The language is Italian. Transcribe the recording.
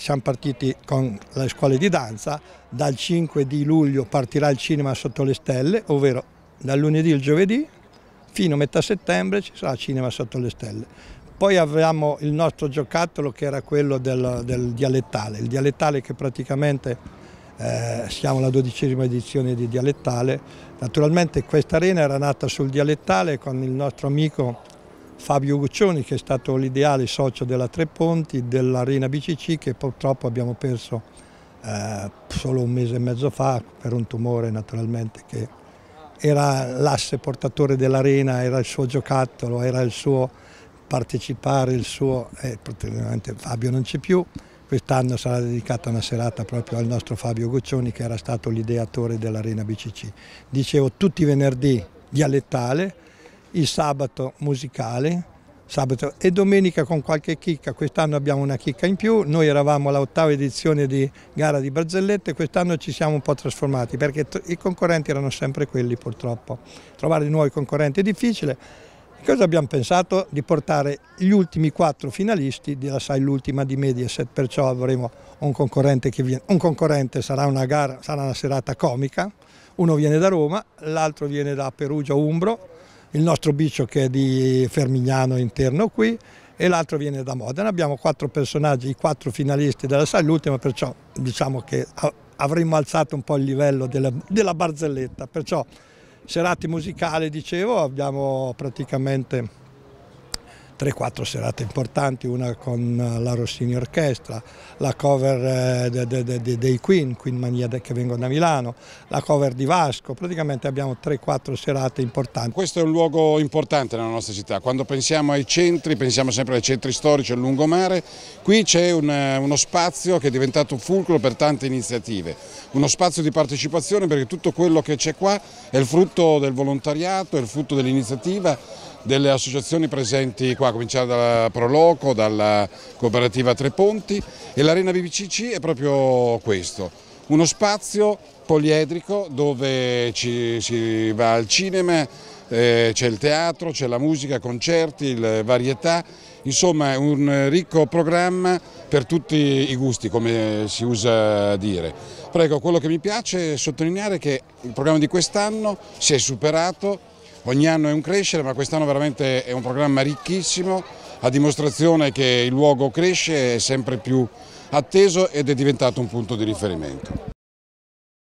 Siamo partiti con le scuole di danza, dal 5 di luglio partirà il cinema sotto le stelle, ovvero dal lunedì al giovedì, fino a metà settembre ci sarà cinema sotto le stelle. Poi avevamo il nostro giocattolo che era quello del, del dialettale, il dialettale che praticamente eh, siamo alla dodicesima edizione di dialettale. Naturalmente questa arena era nata sul dialettale con il nostro amico Fabio Guccioni che è stato l'ideale socio della Tre Ponti, dell'Arena BCC che purtroppo abbiamo perso eh, solo un mese e mezzo fa per un tumore naturalmente che era l'asse portatore dell'arena, era il suo giocattolo, era il suo partecipare, il suo... Eh, Fabio non c'è più, quest'anno sarà dedicata una serata proprio al nostro Fabio Guccioni che era stato l'ideatore dell'Arena BCC. Dicevo tutti i venerdì dialettale, il sabato musicale sabato e domenica con qualche chicca, quest'anno abbiamo una chicca in più, noi eravamo all'ottava edizione di gara di Barzellette, quest'anno ci siamo un po' trasformati perché i concorrenti erano sempre quelli purtroppo, trovare nuovi concorrenti è difficile, cosa abbiamo pensato? Di portare gli ultimi quattro finalisti, della SAI l'ultima di Mediaset, perciò avremo un concorrente che viene, un concorrente sarà una gara, sarà una serata comica, uno viene da Roma, l'altro viene da Perugia Umbro, il nostro Biccio che è di Fermignano interno qui e l'altro viene da Modena. Abbiamo quattro personaggi, i quattro finalisti della SAI, l'ultima perciò diciamo che avremmo alzato un po' il livello della, della barzelletta, perciò serate musicali dicevo abbiamo praticamente 3-4 serate importanti, una con la Rossini Orchestra, la cover eh, de, de, de, dei Queen, Queen Mania che vengono da Milano, la cover di Vasco, praticamente abbiamo 3-4 serate importanti. Questo è un luogo importante nella nostra città, quando pensiamo ai centri, pensiamo sempre ai centri storici, al lungomare, qui c'è un, eh, uno spazio che è diventato fulcro per tante iniziative, uno spazio di partecipazione perché tutto quello che c'è qua è il frutto del volontariato, è il frutto dell'iniziativa delle associazioni presenti qua, a cominciare dalla Proloco, dalla cooperativa Tre Ponti e l'arena BBCC è proprio questo, uno spazio poliedrico dove ci, si va al cinema, eh, c'è il teatro, c'è la musica, concerti, varietà, insomma un ricco programma per tutti i gusti come si usa dire. Prego, quello che mi piace è sottolineare che il programma di quest'anno si è superato ogni anno è un crescere, ma quest'anno veramente è un programma ricchissimo, a dimostrazione che il luogo cresce, è sempre più atteso ed è diventato un punto di riferimento.